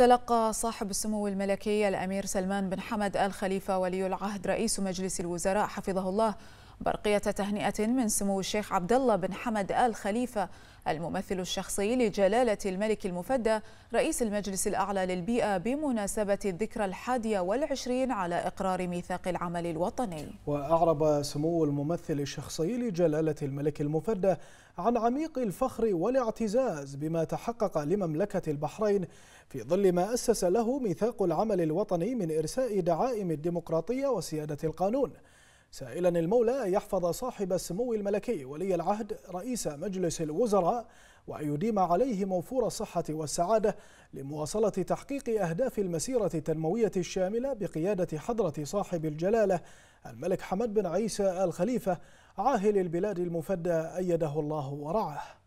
تلقى صاحب السمو الملكي الأمير سلمان بن حمد آل خليفة ولي العهد رئيس مجلس الوزراء حفظه الله برقية تهنئة من سمو الشيخ عبد الله بن حمد آل خليفة الممثل الشخصي لجلالة الملك المفدى رئيس المجلس الأعلى للبيئة بمناسبة الذكرى الحادية والعشرين على إقرار ميثاق العمل الوطني وأعرب سمو الممثل الشخصي لجلالة الملك المفدى عن عميق الفخر والاعتزاز بما تحقق لمملكة البحرين في ظل ما أسس له ميثاق العمل الوطني من إرساء دعائم الديمقراطية وسيادة القانون سائلا المولى أن يحفظ صاحب السمو الملكي ولي العهد رئيس مجلس الوزراء وأن يديم عليه موفور الصحة والسعادة لمواصلة تحقيق أهداف المسيرة التنموية الشاملة بقيادة حضرة صاحب الجلالة الملك حمد بن عيسى الخليفة عاهل البلاد المفدى أيده الله ورعاه